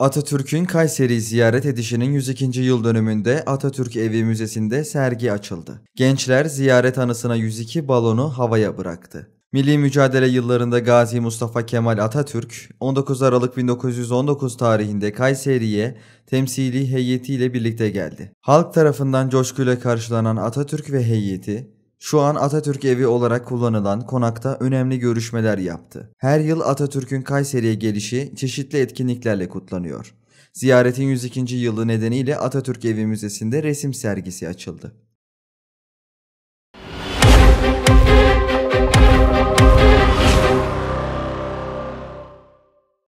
Atatürk'ün Kayseri ziyaret edişinin 102. yıl dönümünde Atatürk Evi Müzesi'nde sergi açıldı. Gençler ziyaret anısına 102 balonu havaya bıraktı. Milli mücadele yıllarında Gazi Mustafa Kemal Atatürk, 19 Aralık 1919 tarihinde Kayseri'ye temsili heyetiyle birlikte geldi. Halk tarafından coşkuyla karşılanan Atatürk ve heyeti, şu an Atatürk Evi olarak kullanılan konakta önemli görüşmeler yaptı. Her yıl Atatürk'ün Kayseri'ye gelişi çeşitli etkinliklerle kutlanıyor. Ziyaretin 102. yılı nedeniyle Atatürk Evi Müzesi'nde resim sergisi açıldı.